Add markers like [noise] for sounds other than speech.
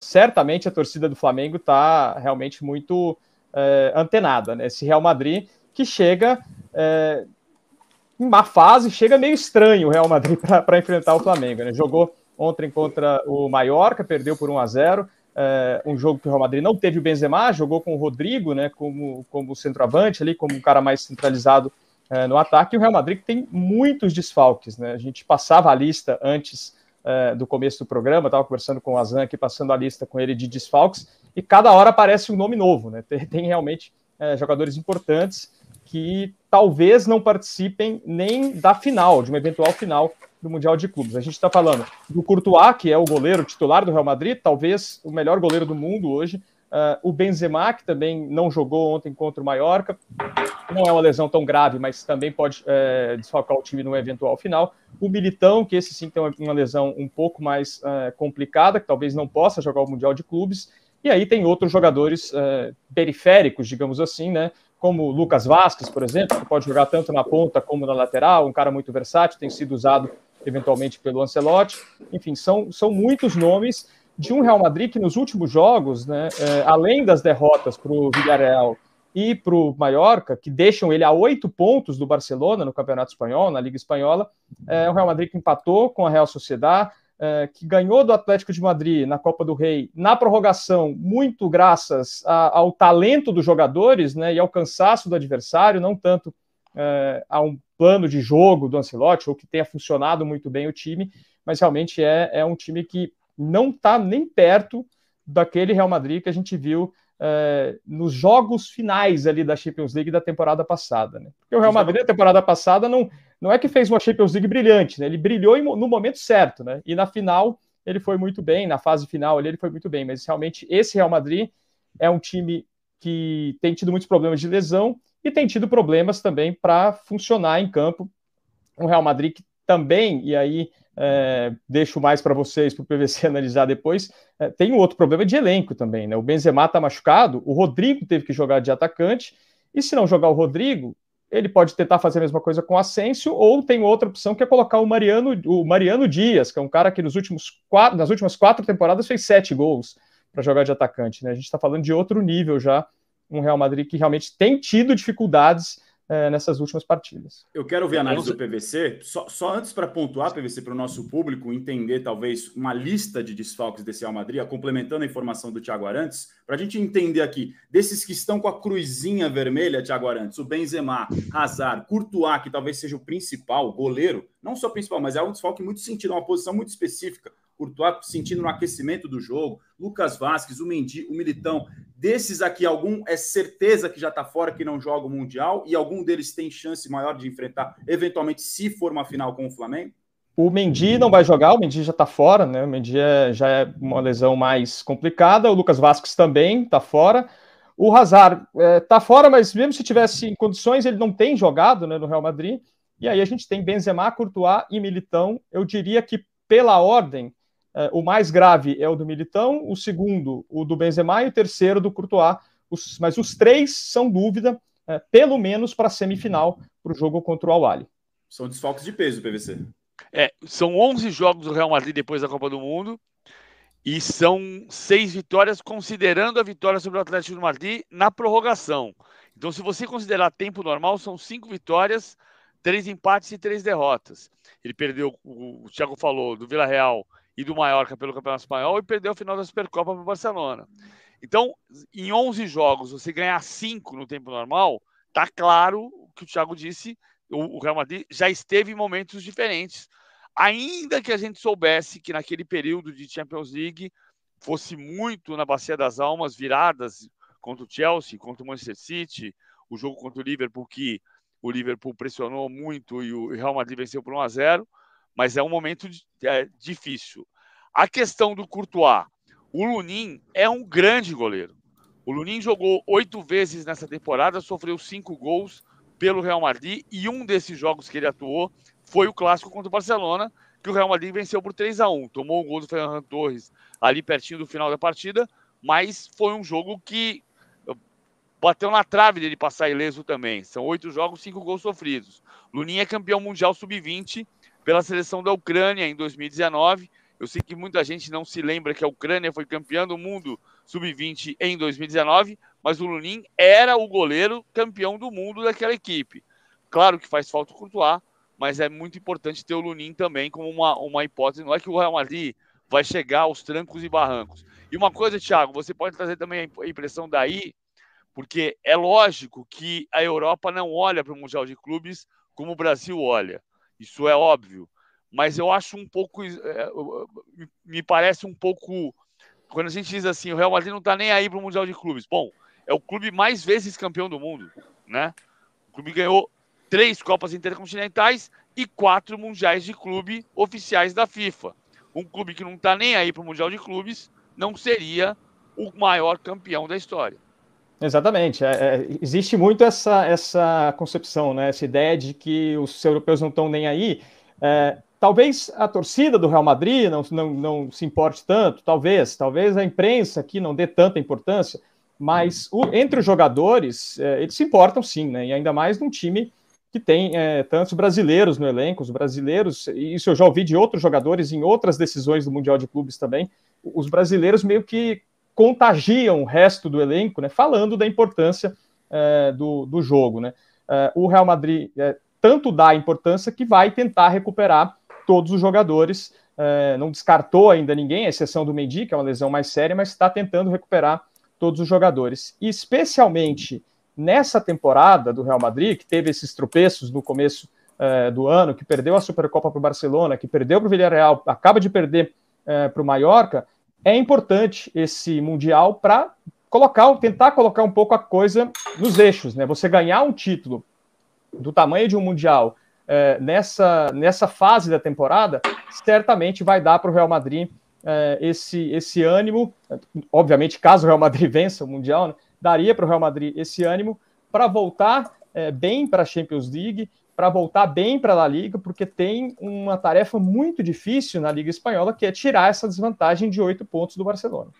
certamente a torcida do Flamengo está realmente muito é, antenada, né? Esse Real Madrid que chega é, em má fase, chega meio estranho o Real Madrid para enfrentar o Flamengo, né? Jogou ontem contra o Mallorca, perdeu por 1 a 0 é, um jogo que o Real Madrid não teve o Benzema, jogou com o Rodrigo, né, como, como centroavante ali, como um cara mais centralizado é, no ataque, e o Real Madrid tem muitos desfalques, né? A gente passava a lista antes é, do começo do programa, estava conversando com o Azan aqui, passando a lista com ele de desfalques, e cada hora aparece um nome novo, né? Tem, tem realmente é, jogadores importantes que talvez não participem nem da final, de uma eventual final do Mundial de Clubes. A gente está falando do Courtois, que é o goleiro titular do Real Madrid, talvez o melhor goleiro do mundo hoje, Uh, o Benzema, que também não jogou ontem contra o Mallorca, não é uma lesão tão grave, mas também pode é, eh, desfocar o time no eventual final. O Militão, que esse sim tem uma, uma lesão um pouco mais eh, complicada, que talvez não possa jogar o Mundial de Clubes. E aí tem outros jogadores eh, periféricos, digamos assim, né? Como o Lucas Vasquez, por exemplo, que pode jogar tanto na ponta como na lateral, um cara muito versátil, tem sido usado eventualmente pelo Ancelotti. Enfim, são, são muitos nomes de um Real Madrid que nos últimos jogos, né, é, além das derrotas para o Villarreal e para o Mallorca, que deixam ele a oito pontos do Barcelona no Campeonato Espanhol, na Liga Espanhola, é o Real Madrid que empatou com a Real Sociedad, é, que ganhou do Atlético de Madrid na Copa do Rei na prorrogação, muito graças a, ao talento dos jogadores né, e ao cansaço do adversário, não tanto é, a um plano de jogo do Ancelotti, ou que tenha funcionado muito bem o time, mas realmente é, é um time que não está nem perto daquele Real Madrid que a gente viu é, nos jogos finais ali da Champions League da temporada passada. Né? Porque o Real Madrid na temporada passada não, não é que fez uma Champions League brilhante, né? ele brilhou no momento certo, né? e na final ele foi muito bem, na fase final ele foi muito bem, mas realmente esse Real Madrid é um time que tem tido muitos problemas de lesão e tem tido problemas também para funcionar em campo. Um Real Madrid que também, e aí é, deixo mais para vocês, para o PVC [laughs] analisar depois, é, tem um outro problema de elenco também, né? O Benzema está machucado, o Rodrigo teve que jogar de atacante, e se não jogar o Rodrigo, ele pode tentar fazer a mesma coisa com o Asensio, ou tem outra opção que é colocar o Mariano, o Mariano Dias, que é um cara que nos últimos quatro, nas últimas quatro temporadas fez sete gols para jogar de atacante. Né? A gente está falando de outro nível já, um Real Madrid que realmente tem tido dificuldades é, nessas últimas partidas. Eu quero ver a análise do PVC, só, só antes para pontuar, PVC, para o nosso público entender talvez uma lista de desfalques desse Real Madrid, complementando a informação do Thiago Arantes, para a gente entender aqui, desses que estão com a cruzinha vermelha, Thiago Arantes, o Benzema, Hazard, Courtois, que talvez seja o principal goleiro, não só principal, mas é um desfalque muito sentido, uma posição muito específica, Courtois sentindo no aquecimento do jogo, Lucas Vasquez, o Mendy, o Militão. Desses aqui, algum é certeza que já está fora, que não joga o Mundial, e algum deles tem chance maior de enfrentar, eventualmente, se for uma final com o Flamengo? O Mendy não vai jogar, o Mendy já está fora, né? O Mendy é, já é uma lesão mais complicada, o Lucas Vasquez também está fora. O Hazard é, tá fora, mas mesmo se tivesse em condições, ele não tem jogado né, no Real Madrid. E aí a gente tem Benzema, Courtois e Militão. Eu diria que pela ordem, é, o mais grave é o do Militão, o segundo, o do Benzema, e o terceiro, do Courtois. Os, mas os três são dúvida, é, pelo menos para a semifinal, para o jogo contra o al São desfalques de peso, PVC. É, são 11 jogos do Real Madrid depois da Copa do Mundo e são seis vitórias, considerando a vitória sobre o Atlético de Madrid na prorrogação. Então, se você considerar tempo normal, são cinco vitórias, três empates e três derrotas. Ele perdeu, o Thiago falou, do Vila Real e do Mallorca pelo Campeonato Espanhol e perdeu a final da Supercopa para o Barcelona. Então, em 11 jogos, você ganhar 5 no tempo normal, tá claro que o Thiago disse, o, Real Madrid já esteve em momentos diferentes. Ainda que a gente soubesse que naquele período de Champions League fosse muito na Bacia das Almas, viradas contra o Chelsea, contra o Manchester City, o jogo contra o Liverpool, que o Liverpool pressionou muito e o Real Madrid venceu por 1 a 0 mas é um momento é, difícil. A questão do Courtois, o Lunin é um grande goleiro. O Lunin jogou oito vezes nessa temporada, sofreu cinco gols pelo Real Madrid e um desses jogos que ele atuou foi o clássico contra o Barcelona, que o Real Madrid venceu por 3 a 1 Tomou um gol do Fernando Torres ali pertinho do final da partida, mas foi um jogo que uh, bateu na trave dele passar ileso também. São oito jogos, cinco gols sofridos. Lunin é campeão mundial sub-20 pela seleção da Ucrânia em 2019. Eu sei que muita gente não se lembra que a Ucrânia foi campeã do mundo sub-20 em 2019, mas o Lunin era o goleiro campeão do mundo daquela equipe. Claro que faz falta o Courtois, mas é muito importante ter o Lunin também como uma, uma hipótese. Não é que o Real Madrid vai chegar aos trancos e barrancos. E uma coisa, Thiago, você pode trazer também a impressão daí, porque é lógico que a Europa não olha para o Mundial de Clubes como o Brasil olha. Isso é óbvio. Mas eu acho um pouco. É, me parece um pouco. Quando a gente diz assim, o Real Madrid não está nem aí para o Mundial de Clubes. Bom, é o clube mais vezes campeão do mundo, né? O clube ganhou três Copas Intercontinentais e quatro Mundiais de Clube oficiais da FIFA. Um clube que não está nem aí para o Mundial de Clubes não seria o maior campeão da história. Exatamente. É, é, existe muito essa, essa concepção, né? essa ideia de que os europeus não estão nem aí. É, talvez a torcida do Real Madrid não, não, não se importe tanto, talvez, talvez a imprensa aqui não dê tanta importância, mas o, entre os jogadores, é, eles se importam sim, né? E ainda mais num time que tem é, tantos brasileiros no elenco, os brasileiros, e isso eu já ouvi de outros jogadores em outras decisões do Mundial de Clubes também, os brasileiros meio que contagiam o resto do elenco, né, falando da importância é, do, do jogo. Né. É, o Real Madrid é, tanto dá importância que vai tentar recuperar todos os jogadores, não descartou ainda ninguém, à exceção do Mendy, que é uma lesão mais séria, mas está tentando recuperar todos os jogadores. E especialmente nessa temporada do Real Madrid, que teve esses tropeços no começo do ano, que perdeu a Supercopa para o Barcelona, que perdeu para o Villarreal, acaba de perder para o Mallorca, é importante esse Mundial para colocar, tentar colocar um pouco a coisa nos eixos, né? Você ganhar um título do tamanho de um Mundial é, nessa, nessa fase da temporada, certamente vai dar para o Real Madrid é, esse, esse ânimo. Obviamente, caso o Real Madrid [laughs] vença o Mundial, né, daria para o Real Madrid esse ânimo para voltar é, bem para a Champions League para voltar bem para a Liga, porque tem uma tarefa muito difícil na Liga Espanhola, que é tirar essa desvantagem de oito pontos do Barcelona.